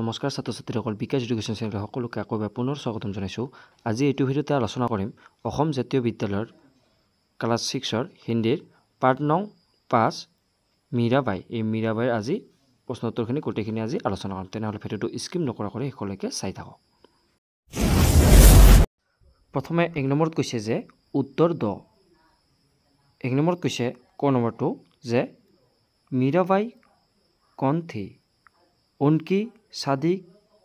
নমস্কাৰ ছাত্ৰ ছাত্ৰীসকল বিকাশ এডুকেশ্যন চেনেলৰ সকলোকে আকৌ এবাৰ পুনৰ স্বাগতম জনাইছোঁ আজি এইটো ভিডিঅ'তে আলোচনা কৰিম অসম জাতীয় বিদ্যালয়ৰ ক্লাছ ছিক্সৰ হিন্দীৰ পাৰ্ট নং পাঁচ মীৰাবাই এই মীৰাবাইৰ আজি প্ৰশ্নোত্তৰখিনি গোটেইখিনি আজি আলোচনা কৰিম তেনেহ'লে ভিডিঅ'টো স্কিপ নকৰাকৈ শেষলৈকে চাই থাকক প্ৰথমে এক নম্বৰত কৈছে যে উত্তৰ দ এক নম্বৰত কৈছে ক নম্বৰটো যে মীৰাবাই কণ্ঠী উনকি চাদি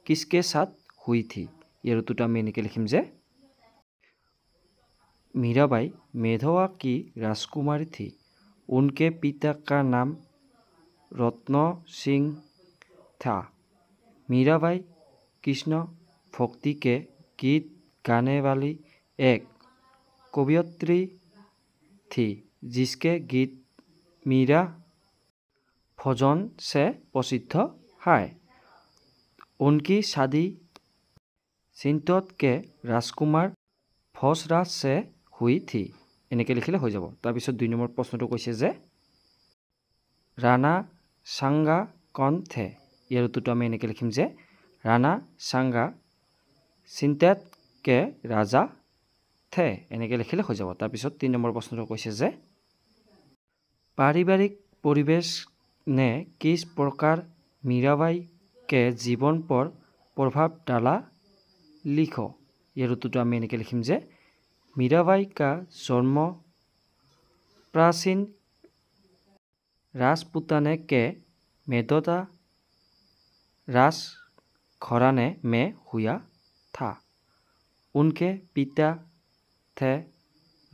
কিচকে চাদ শুই থি ইয়াৰোতো আমি এনেকৈ লিখিম যে মীৰাবাই মেধৱা কি ৰাজকুমাৰী থি উনকে পিতাকা নাম ৰত্ন সিং থা মীৰাবাই কৃষ্ণ ভক্তিকে গীত গানে বালি এক কবিয়ত্ৰী থি যিচকে গীত মীৰা ভজন চে প্ৰসিদ্ধ হায় উনকি চাদি চিন্ততকে ৰাজকুমাৰ ফচ ৰাজ চে শুই থি এনেকৈ লিখিলে হৈ যাব তাৰপিছত দুই নম্বৰ প্ৰশ্নটো কৈছে যে ৰাণা চাংগা কণ থে ইয়াৰ উত্তৰটো আমি এনেকৈ লিখিম যে ৰাণা চাংগা চিন্তেতকে ৰাজা থে এনেকৈ লিখিলে হৈ যাব তাৰপিছত তিনি নম্বৰ প্ৰশ্নটো কৈছে যে পাৰিবাৰিক পৰিৱেশ নে কিছ প্ৰকাৰ মীৰাবাই কে জীবন পর প্রভাব ডালা লিখ ইয়াৰ উত্তৰটো আমি এনেকৈ লিখিম যে মীৰাবাই কা জন্ম প্ৰাচীন ৰাজপুতানে কে মেদতা রাজ খরানে মে হুয়া থা উনকে পিতা থে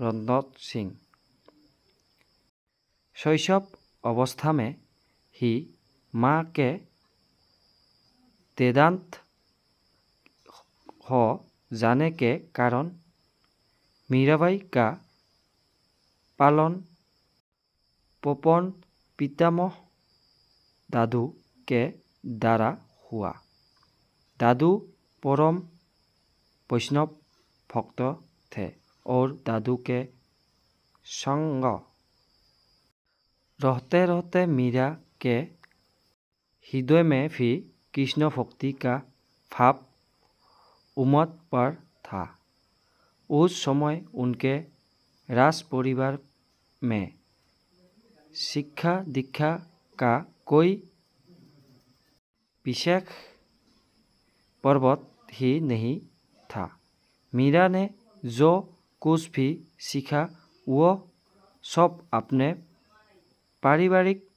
रनौत সিং শৈশব অবস্থামে হি মা কে বেদান্ত হ জানে কে কারণ মীরাবাই কা পালন পপন পিতামহ দাদু কে দ্বারা হুয়া দাদু পরম বৈষ্ণব ভক্ত থে ওর কে সঙ্গ রহতে রহতে মীরা কে হৃদয় মে ভি कृष्ण भक्ति का भाव उमड़ पर था उस समय उनके राज परिवार में शिक्षा दीक्षा का कोई विशेष पर्वत ही नहीं था मीरा ने जो कुछ भी सीखा वो सब अपने पारिवारिक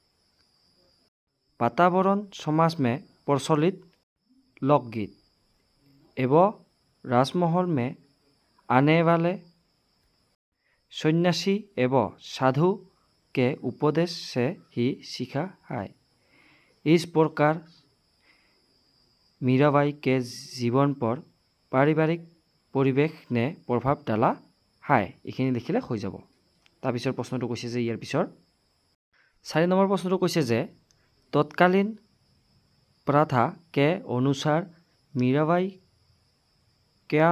वातावरण समाज में প্ৰচলিত লোকগীত এব ৰাজমহল মে আনে বালে সন্ন্যাসী এব সাধু কে উপদেশ সে হি শিখা হাই ইস প্রকার মীরাবাই কে জীবন পর পারিবারিক পরিবেশ নে প্ৰভাৱ ডালা হাই এখানে লিখিলে হৈ যাব তাৰপৰ প্ৰশ্নটো কৈছে যে ইয়াৰ পিছৰ চাৰি নম্বৰ প্ৰশ্নটো কৈছে যে তৎকালীন प्रथा के अनुसार मीराबाई क्या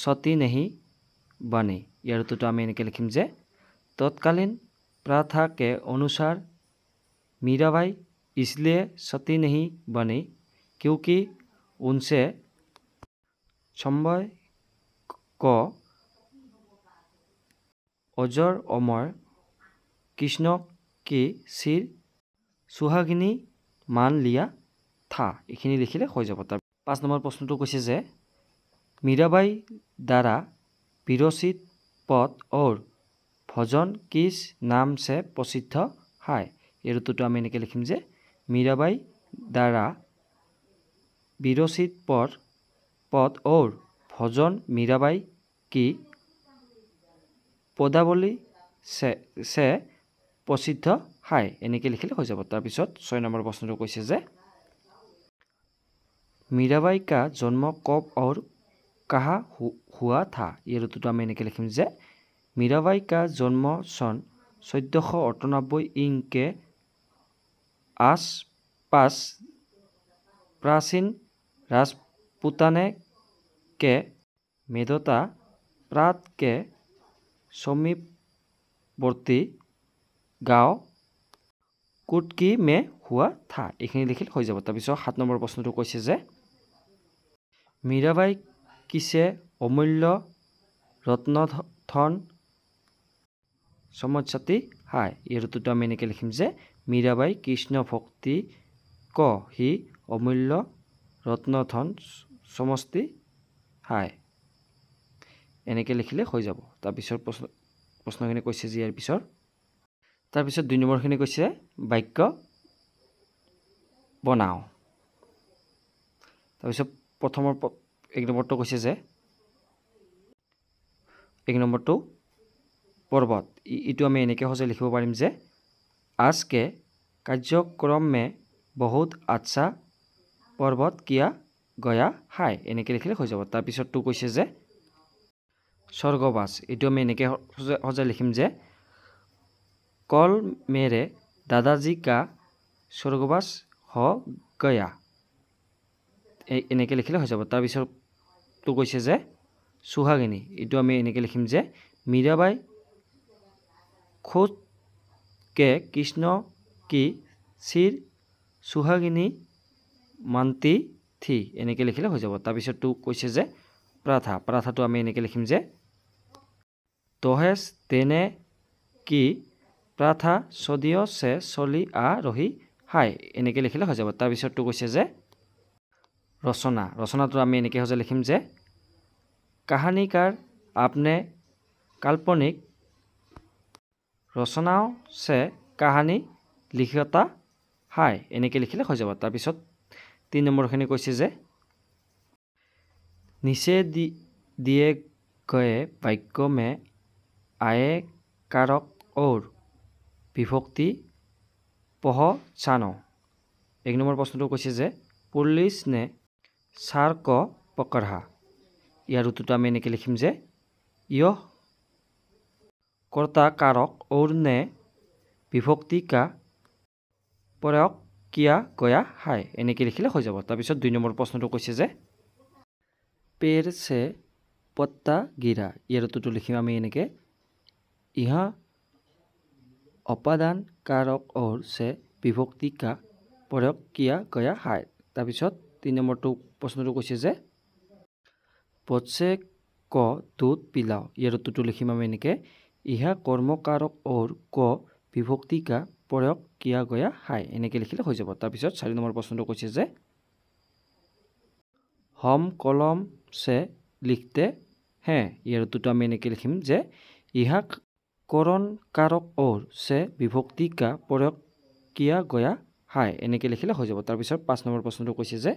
सती नहीं बने यार तो आम इनके लिखीम जे तत्कालीन प्रथा के अनुसार मीराबाई इसलिए सती नहीं बनी क्योंकि उनसे संभय को अजर अमर कृष्ण की सिर सुहागिनी मान लिया থা এইখিনি লিখিলে হৈ যাব তাৰ পাঁচ নম্বৰ প্ৰশ্নটো কৈছে যে মীৰাবাই দ্বাৰা বিৰচিত পদ অৰ ভজন কিচ নাম চে প্ৰসিদ্ধ হাই এই ঋতুটো আমি এনেকৈ লিখিম যে মীৰাবাই দ্বাৰা বিৰচিত পদ পদ অৰ ভজন মীৰাবাই কি পদাৱলী চে চে প্ৰসিদ্ধ হাই এনেকৈ লিখিলে হৈ যাব তাৰপিছত ছয় নম্বৰ প্ৰশ্নটো কৈছে যে মীৰাবাই কা জন্ম কব আৰু কাহা হোৱা থা এই ঋতুটো আমি এনেকৈ লিখিম যে মীৰাবাই কা জন্ম চন চৈধ্যশ ইং কে আছ পাছ প্ৰাচীন ৰাজপুতানে কে মেদতা প্ৰাত কে সমীপৱৰ্তী গাঁও কুটকি মে হোৱা থা এইখিনি লিখিল হৈ যাব তাৰপিছত সাত নম্বৰ প্ৰশ্নটো কৈছে যে মীৰাবাই কিছে অমূল্য ৰত্ন ধন চমৎসাতি হাই এই ঋতুটো আমি এনেকৈ লিখিম যে মীৰাবাই কৃষ্ণ ভক্তি ক সি অমূল্য ৰত্ন ধন সমষ্টি হাই এনেকৈ লিখিলে হৈ যাব তাৰপিছৰ প্ৰশ্ন প্ৰশ্নখিনি কৈছে যে ইয়াৰ পিছৰ তাৰপিছত দুই নম্বৰখিনি কৈছে বাক্য বনাওঁ তাৰপিছত প্ৰথমৰ এক নম্বৰটো কৈছে যে এক নম্বৰটো পৰ্বত এইটো আমি এনেকৈ সজাই লিখিব পাৰিম যে আজকে কাৰ্যক্ৰমে বহুত আচ্ছা পৰ্বত কিয়া গয়া হাই এনেকৈ লিখিলে হৈ যাব তাৰপিছৰটো কৈছে যে স্বৰ্গবাস এইটো আমি এনেকৈ সজাই সজাই লিখিম যে কল মেৰে দাদাজী কা স্বৰ্গবাস হ গয়া এনেকৈ লিখিলে হৈ যাব তাৰপিছতো কৈছে যে সুহাগিনী এইটো আমি এনেকৈ লিখিম যে মীৰাবাই কে কৃষ্ণ কি চিৰ সুহাগিনী মান্তি থি এনেকৈ লিখিলে হৈ যাব তাৰপিছততো কৈছে যে প্ৰাথা প্ৰাথাটো আমি এনেকৈ লিখিম যে তহেজ তেনে কি প্ৰাথা চদিয় চে চলি আ ৰহি হাই এনেকৈ লিখিলে হৈ যাব তাৰপিছততো কৈছে যে ৰচনা ৰচনাটো আমি এনেকৈ সজাই লিখিম যে কাহানিকাৰ আপনে কাল্পনিক ৰচনাও চে কাহানী লিখতা হাই এনেকৈ লিখিলে হৈ যাব তাৰপিছত তিনি নম্বৰখিনি কৈছে যে নিচে দি দিয়ে গয়ে বাক্যমে আয়ে কাৰক অৰ বিভক্তি পহ চান এক নম্বৰ প্ৰশ্নটো কৈছে যে পুলিচ নে চাৰ ক ইয়াৰ ঋতুটো আমি এনেকৈ লিখিম যে ইয় কৰ্তা কাৰক ঔৰ নে বিভক্তি কা প্ৰয়োগ কিয়া গয়া হাই এনেকৈ লিখিলে হৈ যাব তাৰপিছত দুই নম্বৰ প্ৰশ্নটো কৈছে যে পেৰ চে পত্তা গিৰা ইয়াৰ ঋতুটো লিখিম আমি এনেকৈ ইহা অপাদান কাৰক অৰ চে বিভক্তি কা প্ৰয়োগ কিয়া কয়া হাই তাৰপিছত তিনি নম্বৰটো প্ৰশ্নটো কৈছে যে পচে ক দুত পিলাও ইয়াৰ উত্তৰটো লিখিম আমি এনেকৈ ইহা কৰ্মকাৰক অৰ ক বিভক্তিকা প্ৰয়োগ কিয়া গয়া হাই এনেকৈ লিখিলে হৈ যাব তাৰপিছত চাৰি নম্বৰ প্ৰশ্নটো কৈছে যে হম কলম চে লিখতে হে ইয়াৰ উত্তৰটো আমি এনেকৈ লিখিম যে ইহাক কৰণ কাৰক অৰ চে বিভক্তিকা প্ৰয়োগ কিয়া গয়া হাই এনেকৈ লিখিলে হৈ যাব তাৰপিছত পাঁচ নম্বৰ প্ৰশ্নটো কৈছে যে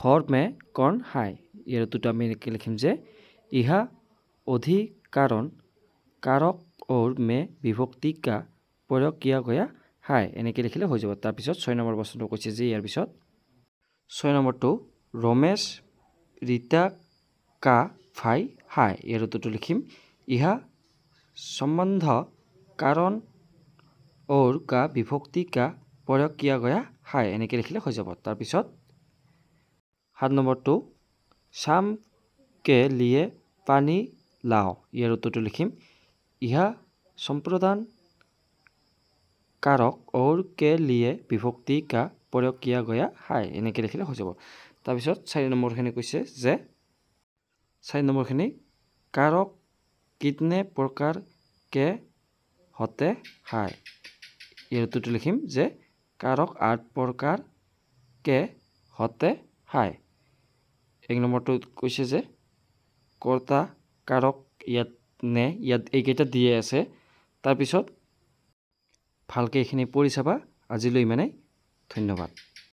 ঘৰ মে কৰ্ণ হাই ইয়াৰ দুটো আমি এনেকৈ লিখিম যে ইহা অধিকাৰণ কাৰক অৰ মে বিভক্তি কা বিভক্তিকা প্ৰয়োগীয়া গয়া হাই এনেকৈ লিখিলে হৈ যাব তাৰপিছত ছয় নম্বৰ প্ৰশ্নটো কৈছে যে ইয়াৰ পিছত ছয় নম্বৰটো ৰমেশ ৰীতা কা ফাই হাই ইয়াৰ দুটো লিখিম ইহা সম্বন্ধ কাৰণ অৰ কা বিভক্তি কা প্ৰয়োগ কিয়া গয়া হাই এনেকৈ লিখিলে হৈ যাব তাৰপিছত সাত নম্বৰটো চাম কে লিয়ে পানী লাও ইয়াৰ উত্তৰটো লিখিম ইহা সম্প্ৰদান কাৰক অৰ কে লিয়ে বিভক্তি কা প্ৰয়োগ কিয়া গয়া হাই এনেকৈ লিখিলে হৈ যাব তাৰপিছত চাৰি নম্বৰখিনি কৈছে যে চাৰি নম্বৰখিনি কাৰক কিডনে প্ৰকাৰ কে হতে হাই ইয়াৰ উত্তৰটো লিখিম যে কাৰক আৰ্ট প্ৰকাৰ কে হতে হাই এক নম্বৰটো কৈছে যে কৰ্তা কাৰক ইয়াত নে ইয়াত এইকেইটা দিয়ে আছে তাৰপিছত ভালকৈ এইখিনি পঢ়ি চাবা আজিলৈ ইমানেই ধন্যবাদ